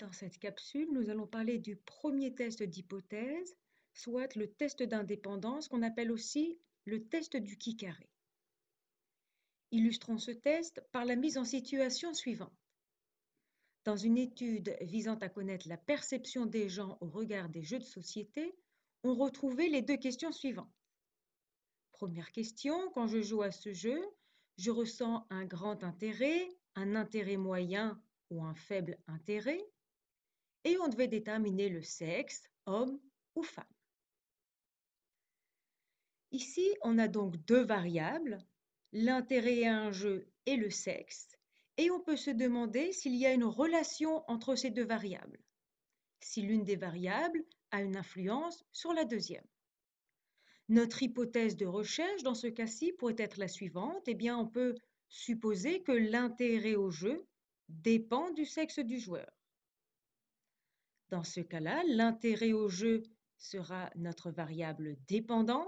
Dans cette capsule, nous allons parler du premier test d'hypothèse, soit le test d'indépendance qu'on appelle aussi le test du qui carré. Illustrons ce test par la mise en situation suivante. Dans une étude visant à connaître la perception des gens au regard des jeux de société, on retrouvait les deux questions suivantes. Première question, quand je joue à ce jeu, je ressens un grand intérêt, un intérêt moyen ou un faible intérêt et on devait déterminer le sexe, homme ou femme. Ici, on a donc deux variables, l'intérêt à un jeu et le sexe, et on peut se demander s'il y a une relation entre ces deux variables, si l'une des variables a une influence sur la deuxième. Notre hypothèse de recherche dans ce cas-ci pourrait être la suivante, eh bien on peut supposer que l'intérêt au jeu dépend du sexe du joueur. Dans ce cas-là, l'intérêt au jeu sera notre variable dépendante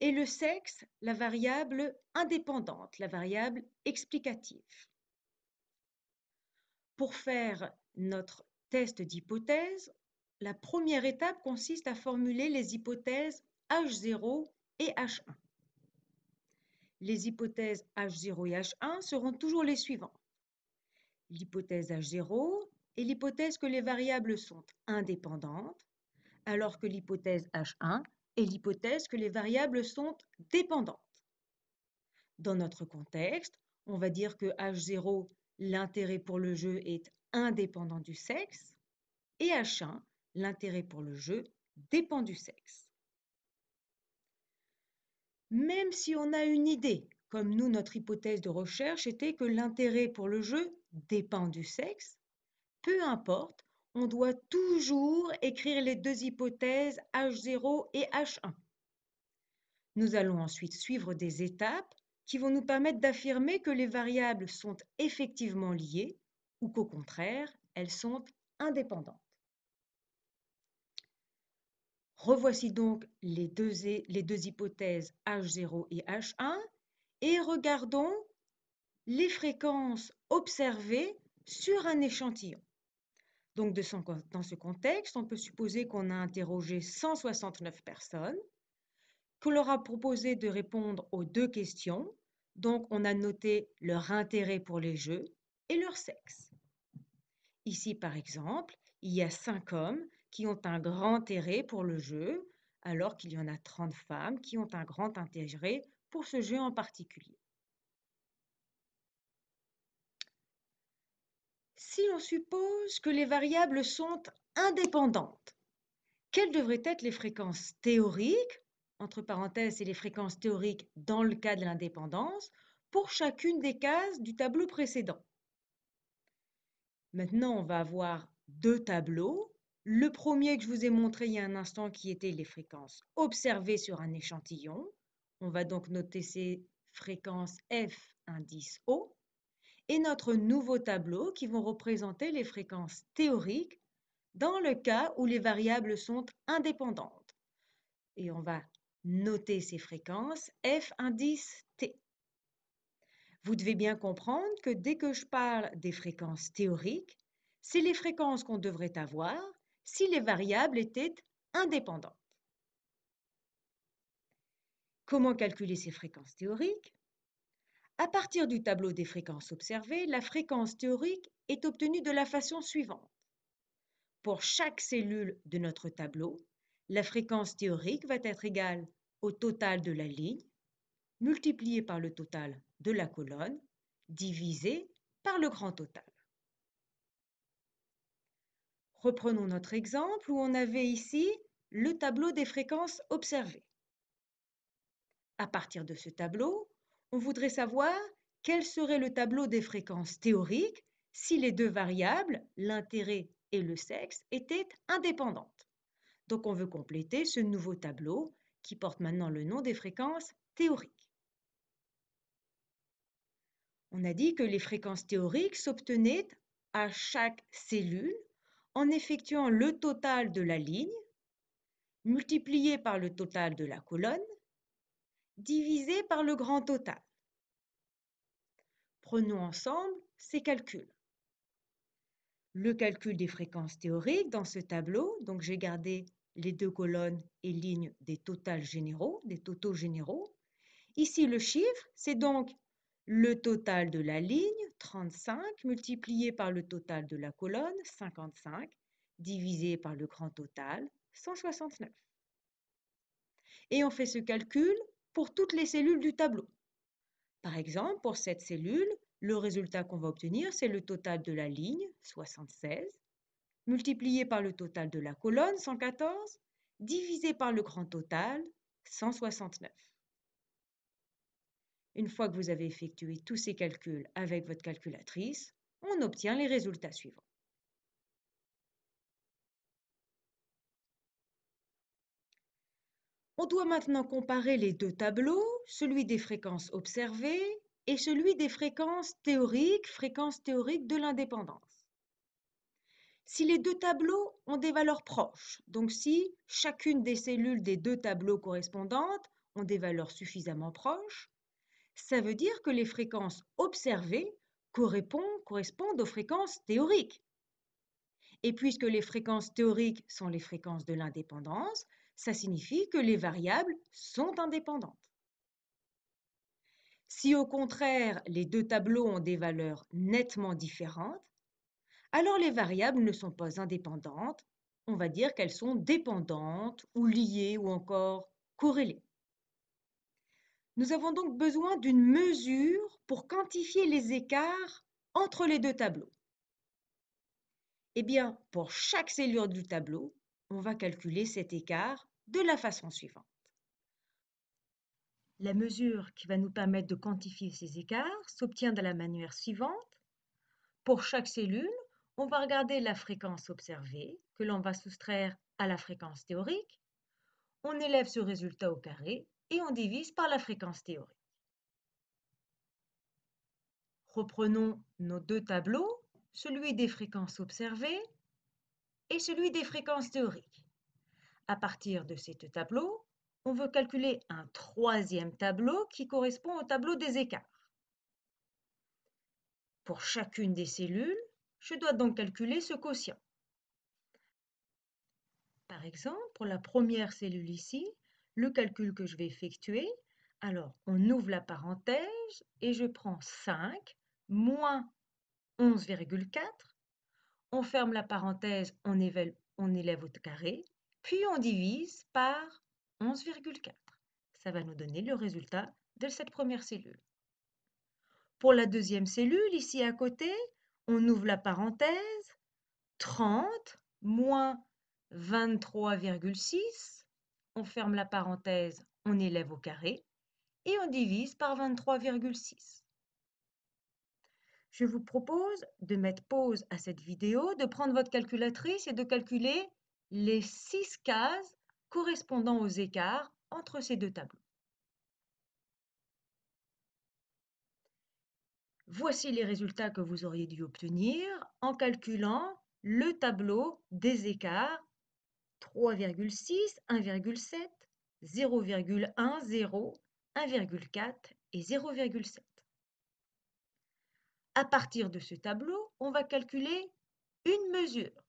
et le sexe la variable indépendante, la variable explicative. Pour faire notre test d'hypothèse, la première étape consiste à formuler les hypothèses H0 et H1. Les hypothèses H0 et H1 seront toujours les suivantes. L'hypothèse H0 et l'hypothèse que les variables sont indépendantes, alors que l'hypothèse H1 est l'hypothèse que les variables sont dépendantes. Dans notre contexte, on va dire que H0, l'intérêt pour le jeu est indépendant du sexe, et H1, l'intérêt pour le jeu dépend du sexe. Même si on a une idée, comme nous, notre hypothèse de recherche était que l'intérêt pour le jeu dépend du sexe, peu importe, on doit toujours écrire les deux hypothèses H0 et H1. Nous allons ensuite suivre des étapes qui vont nous permettre d'affirmer que les variables sont effectivement liées ou qu'au contraire, elles sont indépendantes. Revoici donc les deux, les deux hypothèses H0 et H1 et regardons les fréquences observées sur un échantillon. Donc, dans ce contexte, on peut supposer qu'on a interrogé 169 personnes, qu'on leur a proposé de répondre aux deux questions. Donc, on a noté leur intérêt pour les jeux et leur sexe. Ici, par exemple, il y a cinq hommes qui ont un grand intérêt pour le jeu, alors qu'il y en a 30 femmes qui ont un grand intérêt pour ce jeu en particulier. si l'on suppose que les variables sont indépendantes, quelles devraient être les fréquences théoriques, entre parenthèses, et les fréquences théoriques dans le cas de l'indépendance, pour chacune des cases du tableau précédent Maintenant, on va avoir deux tableaux. Le premier que je vous ai montré il y a un instant qui était les fréquences observées sur un échantillon. On va donc noter ces fréquences F indice O et notre nouveau tableau qui vont représenter les fréquences théoriques dans le cas où les variables sont indépendantes. Et on va noter ces fréquences F indice T. Vous devez bien comprendre que dès que je parle des fréquences théoriques, c'est les fréquences qu'on devrait avoir si les variables étaient indépendantes. Comment calculer ces fréquences théoriques à partir du tableau des fréquences observées, la fréquence théorique est obtenue de la façon suivante. Pour chaque cellule de notre tableau, la fréquence théorique va être égale au total de la ligne, multiplié par le total de la colonne, divisé par le grand total. Reprenons notre exemple où on avait ici le tableau des fréquences observées. À partir de ce tableau, on voudrait savoir quel serait le tableau des fréquences théoriques si les deux variables, l'intérêt et le sexe, étaient indépendantes. Donc on veut compléter ce nouveau tableau qui porte maintenant le nom des fréquences théoriques. On a dit que les fréquences théoriques s'obtenaient à chaque cellule en effectuant le total de la ligne multiplié par le total de la colonne divisé par le grand total. Prenons ensemble ces calculs. Le calcul des fréquences théoriques dans ce tableau, donc j'ai gardé les deux colonnes et lignes des totaux généraux, des totaux généraux. Ici, le chiffre, c'est donc le total de la ligne, 35, multiplié par le total de la colonne, 55, divisé par le grand total, 169. Et on fait ce calcul pour toutes les cellules du tableau. Par exemple, pour cette cellule, le résultat qu'on va obtenir, c'est le total de la ligne, 76, multiplié par le total de la colonne, 114, divisé par le grand total, 169. Une fois que vous avez effectué tous ces calculs avec votre calculatrice, on obtient les résultats suivants. On doit maintenant comparer les deux tableaux, celui des fréquences observées et celui des fréquences théoriques, fréquences théoriques de l'indépendance. Si les deux tableaux ont des valeurs proches, donc si chacune des cellules des deux tableaux correspondantes ont des valeurs suffisamment proches, ça veut dire que les fréquences observées correspondent, correspondent aux fréquences théoriques. Et puisque les fréquences théoriques sont les fréquences de l'indépendance, ça signifie que les variables sont indépendantes. Si au contraire les deux tableaux ont des valeurs nettement différentes, alors les variables ne sont pas indépendantes, on va dire qu'elles sont dépendantes ou liées ou encore corrélées. Nous avons donc besoin d'une mesure pour quantifier les écarts entre les deux tableaux. Eh bien, pour chaque cellule du tableau, on va calculer cet écart de la façon suivante. La mesure qui va nous permettre de quantifier ces écarts s'obtient de la manière suivante. Pour chaque cellule, on va regarder la fréquence observée, que l'on va soustraire à la fréquence théorique. On élève ce résultat au carré et on divise par la fréquence théorique. Reprenons nos deux tableaux, celui des fréquences observées et celui des fréquences théoriques. À partir de ce tableau, on veut calculer un troisième tableau qui correspond au tableau des écarts. Pour chacune des cellules, je dois donc calculer ce quotient. Par exemple, pour la première cellule ici, le calcul que je vais effectuer, alors on ouvre la parenthèse et je prends 5 moins 11,4 on ferme la parenthèse, on élève, au carré, puis on divise par 11,4. Ça va nous donner le résultat de cette première cellule. Pour la deuxième cellule, ici à côté, on ouvre la parenthèse, 30 moins 23,6, on ferme la parenthèse, on élève au carré, et on divise par 23,6 je vous propose de mettre pause à cette vidéo, de prendre votre calculatrice et de calculer les six cases correspondant aux écarts entre ces deux tableaux. Voici les résultats que vous auriez dû obtenir en calculant le tableau des écarts 3,6, 1,7, 0,1, 0, 1,4 et 0,7. À partir de ce tableau, on va calculer une mesure.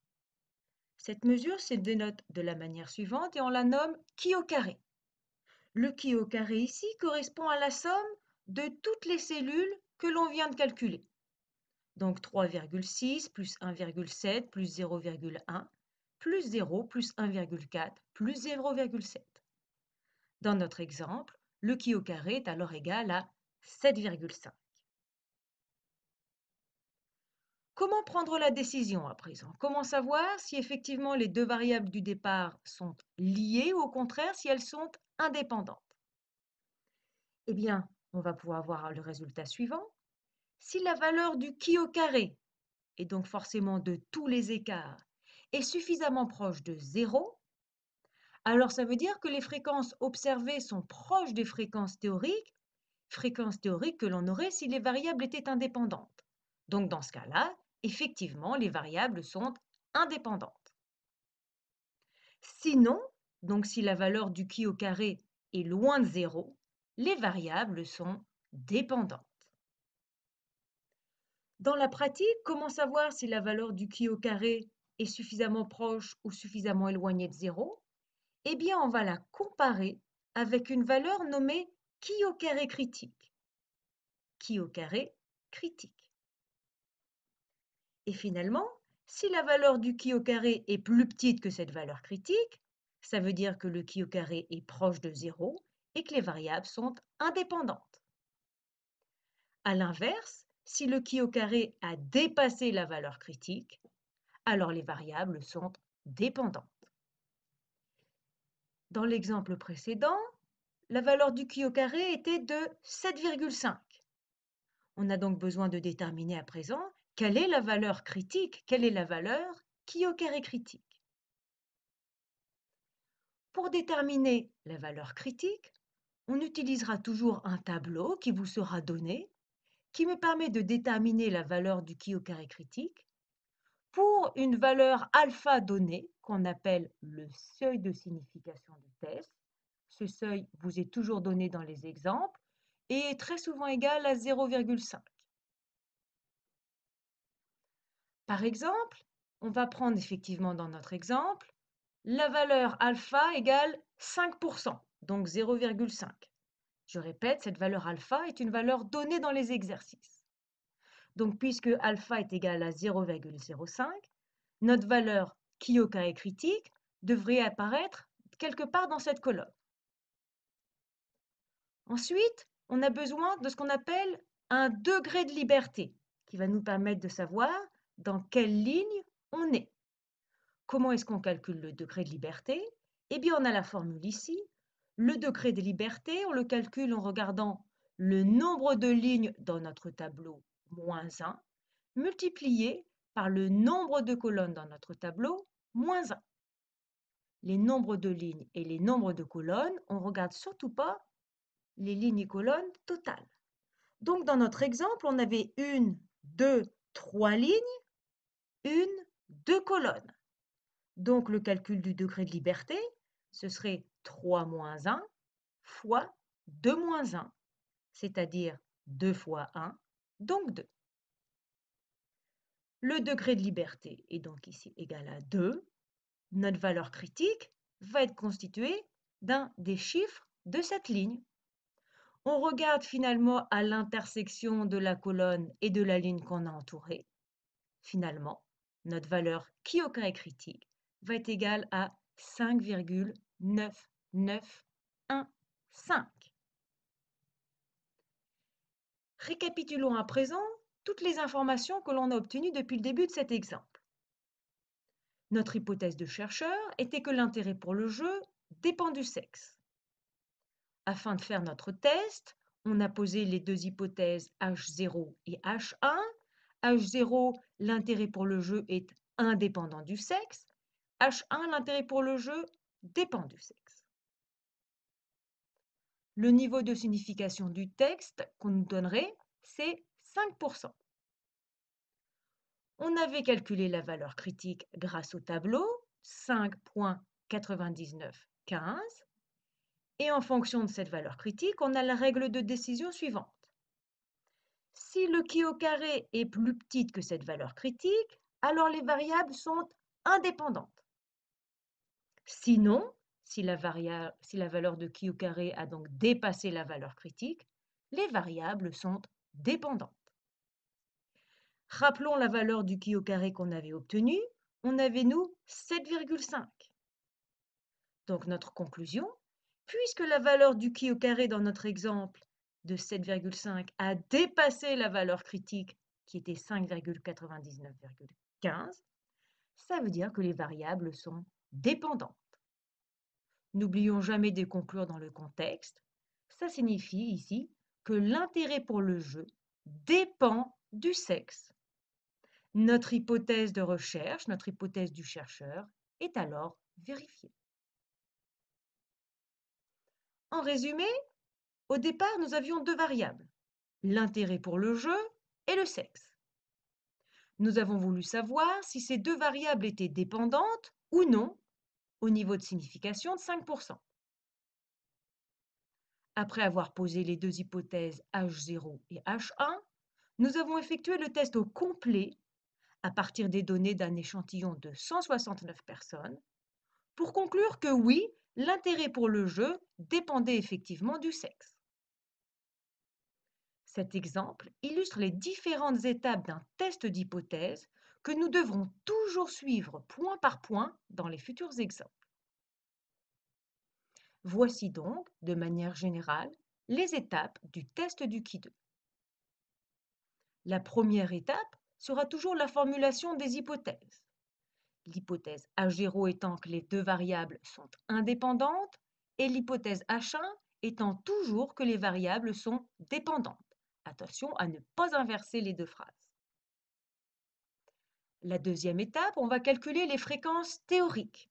Cette mesure se dénote de la manière suivante et on la nomme qui au carré. Le qui au carré ici correspond à la somme de toutes les cellules que l'on vient de calculer. Donc 3,6 plus 1,7 plus 0,1 plus 0 plus 1,4 plus 0,7. Dans notre exemple, le qui au carré est alors égal à 7,5. Comment prendre la décision à présent Comment savoir si effectivement les deux variables du départ sont liées ou au contraire si elles sont indépendantes Eh bien, on va pouvoir voir le résultat suivant. Si la valeur du chi au carré, et donc forcément de tous les écarts, est suffisamment proche de zéro, alors ça veut dire que les fréquences observées sont proches des fréquences théoriques, fréquences théoriques que l'on aurait si les variables étaient indépendantes. Donc dans ce cas-là, effectivement, les variables sont indépendantes. Sinon, donc si la valeur du qui au carré est loin de 0, les variables sont dépendantes. Dans la pratique, comment savoir si la valeur du qui au carré est suffisamment proche ou suffisamment éloignée de 0 Eh bien, on va la comparer avec une valeur nommée qui au carré critique. Qui au carré critique. Et finalement, si la valeur du chi au carré est plus petite que cette valeur critique, ça veut dire que le chi au carré est proche de 0 et que les variables sont indépendantes. A l'inverse, si le chi au carré a dépassé la valeur critique, alors les variables sont dépendantes. Dans l'exemple précédent, la valeur du chi au carré était de 7,5. On a donc besoin de déterminer à présent quelle est la valeur critique Quelle est la valeur qui au carré critique Pour déterminer la valeur critique, on utilisera toujours un tableau qui vous sera donné, qui me permet de déterminer la valeur du qui au carré critique pour une valeur alpha donnée, qu'on appelle le seuil de signification du test. Ce seuil vous est toujours donné dans les exemples et est très souvent égal à 0,5. Par exemple, on va prendre effectivement dans notre exemple la valeur alpha égale 5%, donc 0,5. Je répète, cette valeur alpha est une valeur donnée dans les exercices. Donc puisque alpha est égal à 0,05, notre valeur qui au cas est critique devrait apparaître quelque part dans cette colonne. Ensuite, on a besoin de ce qu'on appelle un degré de liberté, qui va nous permettre de savoir dans quelle ligne on est. Comment est-ce qu'on calcule le degré de liberté Eh bien, on a la formule ici. Le degré de liberté, on le calcule en regardant le nombre de lignes dans notre tableau moins 1 multiplié par le nombre de colonnes dans notre tableau moins 1. Les nombres de lignes et les nombres de colonnes, on ne regarde surtout pas les lignes et colonnes totales. Donc dans notre exemple, on avait une, deux, trois lignes une, deux colonnes. Donc le calcul du degré de liberté, ce serait 3 moins 1 fois 2 moins 1, c'est-à-dire 2 fois 1, donc 2. Le degré de liberté est donc ici égal à 2. Notre valeur critique va être constituée d'un des chiffres de cette ligne. On regarde finalement à l'intersection de la colonne et de la ligne qu'on a entourée. Finalement, notre valeur qui aucun est critique va être égale à 5,9915. Récapitulons à présent toutes les informations que l'on a obtenues depuis le début de cet exemple. Notre hypothèse de chercheur était que l'intérêt pour le jeu dépend du sexe. Afin de faire notre test, on a posé les deux hypothèses H0 et H1 H0, l'intérêt pour le jeu est indépendant du sexe. H1, l'intérêt pour le jeu dépend du sexe. Le niveau de signification du texte qu'on nous donnerait, c'est 5%. On avait calculé la valeur critique grâce au tableau 5.9915. Et en fonction de cette valeur critique, on a la règle de décision suivante. Si le chi au carré est plus petite que cette valeur critique, alors les variables sont indépendantes. Sinon, si la, valeur de chi au carré a donc dépassé la valeur critique, les variables sont dépendantes. Rappelons la valeur du chi au carré qu'on avait obtenue. On avait, nous, 7,5. Donc notre conclusion, puisque la valeur du chi au carré dans notre exemple de 7,5 a dépassé la valeur critique qui était 5,99,15, ça veut dire que les variables sont dépendantes. N'oublions jamais de conclure dans le contexte. Ça signifie ici que l'intérêt pour le jeu dépend du sexe. Notre hypothèse de recherche, notre hypothèse du chercheur, est alors vérifiée. En résumé, au départ, nous avions deux variables, l'intérêt pour le jeu et le sexe. Nous avons voulu savoir si ces deux variables étaient dépendantes ou non au niveau de signification de 5%. Après avoir posé les deux hypothèses H0 et H1, nous avons effectué le test au complet à partir des données d'un échantillon de 169 personnes pour conclure que oui, l'intérêt pour le jeu dépendait effectivement du sexe. Cet exemple illustre les différentes étapes d'un test d'hypothèse que nous devrons toujours suivre point par point dans les futurs exemples. Voici donc, de manière générale, les étapes du test du qui 2. La première étape sera toujours la formulation des hypothèses. L'hypothèse H0 étant que les deux variables sont indépendantes et l'hypothèse H1 étant toujours que les variables sont dépendantes. Attention à ne pas inverser les deux phrases. La deuxième étape, on va calculer les fréquences théoriques.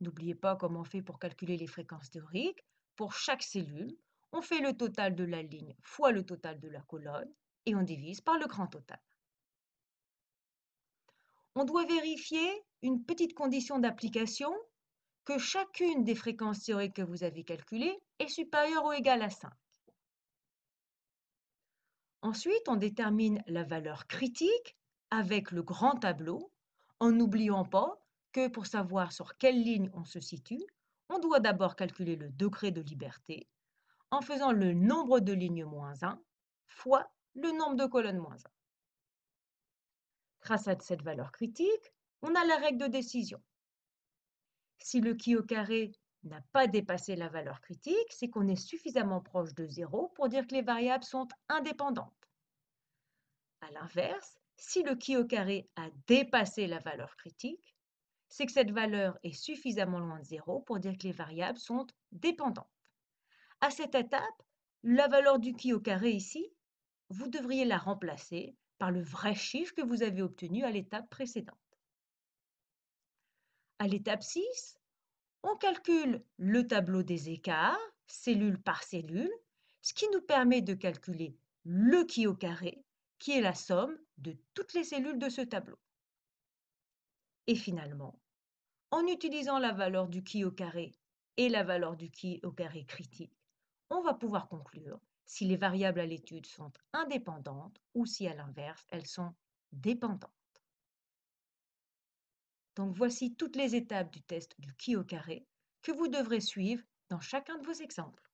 N'oubliez pas comment on fait pour calculer les fréquences théoriques. Pour chaque cellule, on fait le total de la ligne fois le total de la colonne et on divise par le grand total. On doit vérifier une petite condition d'application que chacune des fréquences théoriques que vous avez calculées est supérieure ou égale à 5. Ensuite, on détermine la valeur critique avec le grand tableau, en n'oubliant pas que pour savoir sur quelle ligne on se situe, on doit d'abord calculer le degré de liberté en faisant le nombre de lignes moins 1 fois le nombre de colonnes moins 1. Grâce à cette valeur critique, on a la règle de décision. Si le qui au carré n'a pas dépassé la valeur critique, c'est qu'on est suffisamment proche de zéro pour dire que les variables sont indépendantes. À l'inverse, si le chi au carré a dépassé la valeur critique, c'est que cette valeur est suffisamment loin de zéro pour dire que les variables sont dépendantes. À cette étape, la valeur du chi au carré ici, vous devriez la remplacer par le vrai chiffre que vous avez obtenu à l'étape précédente. À l'étape 6, on calcule le tableau des écarts, cellule par cellule, ce qui nous permet de calculer le qui au carré, qui est la somme de toutes les cellules de ce tableau. Et finalement, en utilisant la valeur du qui au carré et la valeur du qui au carré critique, on va pouvoir conclure si les variables à l'étude sont indépendantes ou si à l'inverse, elles sont dépendantes. Donc voici toutes les étapes du test du qui au carré que vous devrez suivre dans chacun de vos exemples.